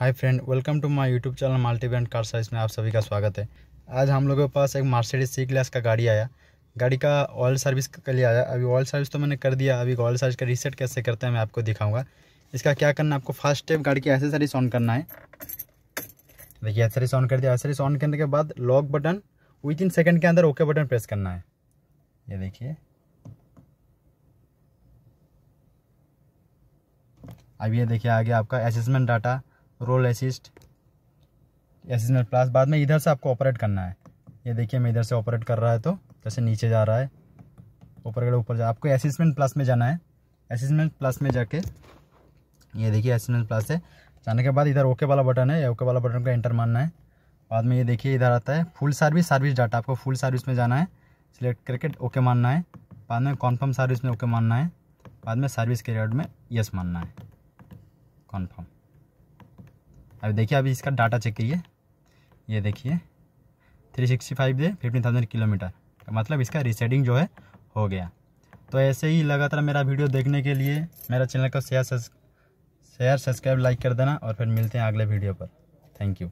hi friend welcome to my YouTube channel multi brand car service में आप सभी का स्वागत है आज हम लोगों के पास एक मार्सिडीज सी क्लास का गाड़ी आया गाड़ी का ऑयल सर्विस के लिए आया अभी ऑयल सर्विस तो मैंने कर दिया अभी ऑयल सर्विस का रीसेट कैसे करते हैं मैं आपको दिखाऊंगा इसका क्या करना है आपको फर्स्ट स्टेप गाड़ी की एसेसरीज ऑन करना है देखिए एसेसरीज ऑन कर दिया एसेसरीज ऑन करने के बाद lock button within second के अंदर ओके बटन प्रेस करना है ये देखिए अब ये देखिए आगे आपका assessment data role assist assistant plus बाद में इधर से आपको ऑपरेट करना है ये देखिए मैं इधर से ऑपरेट कर रहा है तो जैसे नीचे जा रहा है ऊपर के ऊपर जा आपको असिस्मेंट प्लस में जाना है असिस्मेंट प्लस में जाके ये देखिए असिस्टमेंट प्लस है जाने के बाद इधर ओके वाला बटन है ओके वाला बटन को एंटर मारना है बाद में ये देखिए इधर आता है फुल सर्विस सर्विस डाटा आपको फुल सर्विस में जाना है सिलेक्ट करके ओके मानना है बाद में कॉन्फर्म सर्विस में ओके मानना है बाद में सर्विस के में यस मानना है कॉन्फर्म अब देखिए अभी इसका डाटा चेक करिए ये देखिए three sixty five day fifteen thousand kilometre मतलब इसका रिसेटिंग जो है हो गया तो ऐसे ही लगातार मेरा वीडियो देखने के लिए मेरा चैनल को शेयर शेयर सब्सक्राइब लाइक कर देना और फिर मिलते हैं अगले वीडियो पर थैंक यू